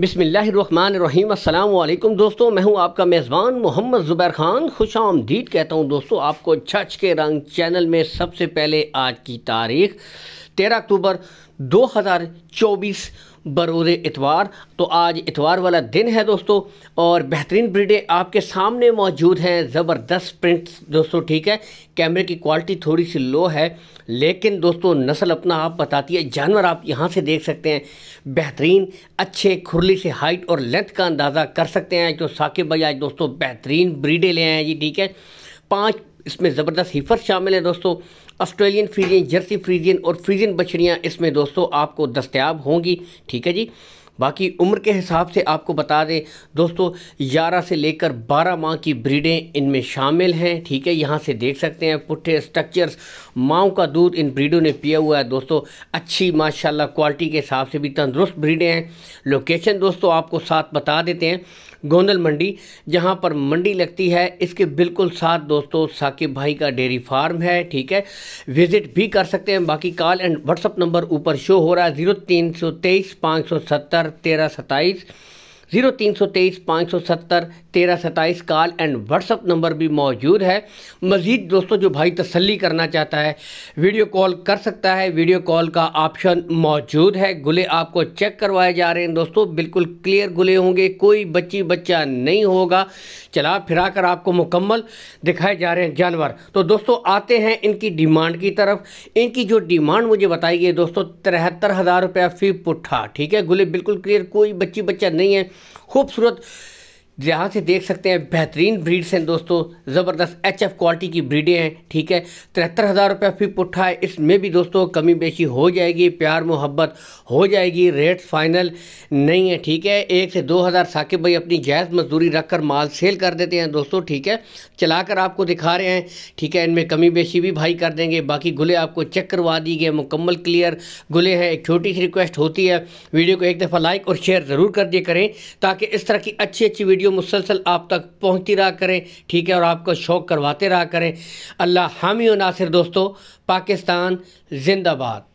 बिसमीम दोस्तों मैं हूं आपका मेज़बान मोहम्मद ज़ुबैर ख़ान खुश आमदीद कहता हूं दोस्तों आपको छच के रंग चैनल में सबसे पहले आज की तारीख़ तेरह अक्टूबर 2024 बरोज़ इतवार तो आज इतवार वाला दिन है दोस्तों और बेहतरीन ब्रिडे आपके सामने मौजूद हैं ज़बरदस्त प्रिंट्स दोस्तों ठीक है कैमरे की क्वालिटी थोड़ी सी लो है लेकिन दोस्तों नस्ल अपना आप बताती है जानवर आप यहाँ से देख सकते हैं बेहतरीन अच्छे खुरली से हाइट और लेंथ का अंदाज़ा कर सकते हैं जो साकिब भाई आज दोस्तों बेहतरीन ब्रिडे ले आए हैं जी ठीक है पाँच इसमें ज़बरदस्त हीफर शामिल है दोस्तों ऑस्ट्रेलियन फ्रीजियन जर्सी फ्रीजियन और फ्रीजियन बछड़ियाँ इसमें दोस्तों आपको दस्तियाब होंगी ठीक है जी बाकी उम्र के हिसाब से आपको बता दें दोस्तों 11 से लेकर 12 माह की ब्रीडें इनमें शामिल हैं ठीक है यहाँ से देख सकते हैं पुट्ठे स्ट्रक्चर्स माओ का दूध इन ब्रीडों ने पिया हुआ है दोस्तों अच्छी माशाल्लाह क्वालिटी के हिसाब से भी तंदुरुस्त ब्रीडें हैं लोकेशन दोस्तों आपको साथ बता देते हैं गोंदल मंडी जहाँ पर मंडी लगती है इसके बिल्कुल साथ दोस्तों साकिब भाई का डेयरी फार्म है ठीक है विजिट भी कर सकते हैं बाकी कॉल एंड व्हाट्सअप नंबर ऊपर शो हो रहा है ज़ीरो तीन सौ तेईस पाँच सौ सत्तर तेरह सत्ताईस जीरो तीन सौ तेईस पाँच सौ सत्तर तेरह सत्ताईस कॉल एंड व्हाट्सअप नंबर भी मौजूद है मज़ीद दोस्तों जो भाई तसली करना चाहता है वीडियो कॉल कर सकता है वीडियो कॉल का ऑप्शन मौजूद है गुले आपको चेक करवाए जा रहे हैं दोस्तों बिल्कुल क्लियर गुले होंगे कोई बच्ची बच्चा नहीं होगा चला फिरा कर आपको मुकम्मल दिखाए जा रहे हैं जानवर तो दोस्तों आते हैं इनकी डिमांड की तरफ इनकी जो डिमांड मुझे बताई गई दोस्तों तिहत्तर हज़ार रुपया फी पुट्ठा ठीक है गुले बिल्कुल क्लियर कोई बच्ची बच्चा नहीं है खूबसूरत यहाँ से देख सकते हैं बेहतरीन ब्रीड्स हैं दोस्तों ज़बरदस्त एच एफ क्वालिटी की ब्रीडें हैं ठीक है तिहत्तर हज़ार रुपये फी पुट्ठा है इसमें भी दोस्तों कमी बेशी हो जाएगी प्यार मोहब्बत हो जाएगी रेट फाइनल नहीं है ठीक है एक से दो हज़ार साकिब भाई अपनी जायज़ मजदूरी रख कर माल सेल कर देते हैं दोस्तों ठीक है चला कर आपको दिखा रहे हैं ठीक है इनमें कमी बेशी भी भाई कर देंगे बाकी गुले आपको चेक करवा दी गए मुकम्मल क्लियर गुले हैं एक छोटी सी रिक्वेस्ट होती है वीडियो को एक दफ़ा लाइक और शेयर ज़रूर कर दिए करें ताकि इस तरह की अच्छी अच्छी वीडियो वीडियो मुसलसल आप तक पहुँचती रहा करें ठीक है और आपको शौक करवाते रहा करें अल्लाह हामी नासिर दोस्तों पाकिस्तान जिंदाबाद